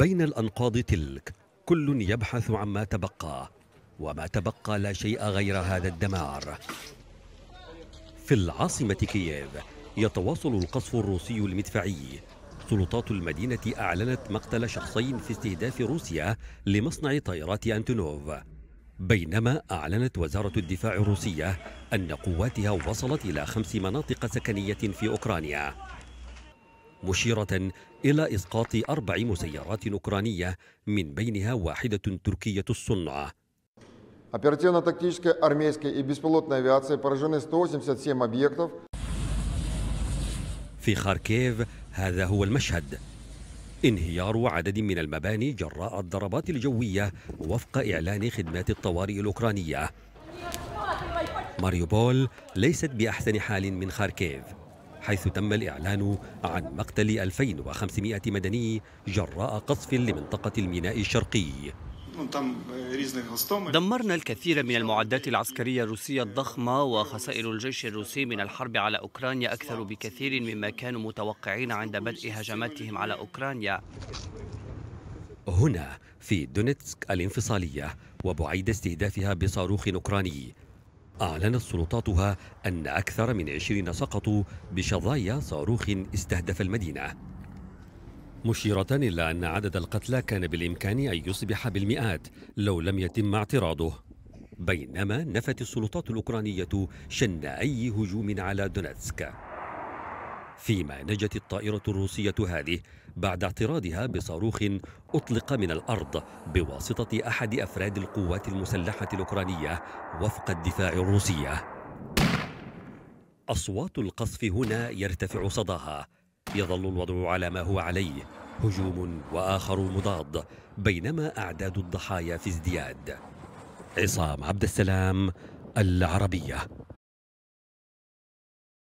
بين الأنقاض تلك كل يبحث عما تبقى وما تبقى لا شيء غير هذا الدمار في العاصمة كييف يتواصل القصف الروسي المدفعي سلطات المدينة أعلنت مقتل شخصين في استهداف روسيا لمصنع طائرات أنتونوف بينما أعلنت وزارة الدفاع الروسية أن قواتها وصلت إلى خمس مناطق سكنية في أوكرانيا مشيرة إلى إسقاط أربع مسيرات أوكرانية من بينها واحدة تركية الصنع في خاركيف هذا هو المشهد انهيار عدد من المباني جراء الضربات الجوية وفق إعلان خدمات الطوارئ الأوكرانية ماريوبول ليست بأحسن حال من خاركيف حيث تم الإعلان عن مقتل 2500 مدني جراء قصف لمنطقة الميناء الشرقي э, دمرنا الكثير من المعدات العسكرية الروسية الضخمة وخسائر الجيش الروسي من الحرب على أوكرانيا أكثر بكثير مما كانوا متوقعين عند بدء هجماتهم على أوكرانيا هنا في دونيتسك الانفصالية وبعيد استهدافها بصاروخ أوكراني أعلنت سلطاتها أن أكثر من عشرين سقطوا بشظايا صاروخ استهدف المدينة مشيرة إلى أن عدد القتلى كان بالإمكان أن يصبح بالمئات لو لم يتم اعتراضه بينما نفت السلطات الأوكرانية شن أي هجوم على دونتسك فيما نجت الطائرة الروسية هذه بعد اعتراضها بصاروخ أطلق من الأرض بواسطة أحد أفراد القوات المسلحة الأوكرانية وفق الدفاع الروسية أصوات القصف هنا يرتفع صداها يظل الوضع على ما هو عليه هجوم وآخر مضاد بينما أعداد الضحايا في ازدياد عصام عبد السلام العربيه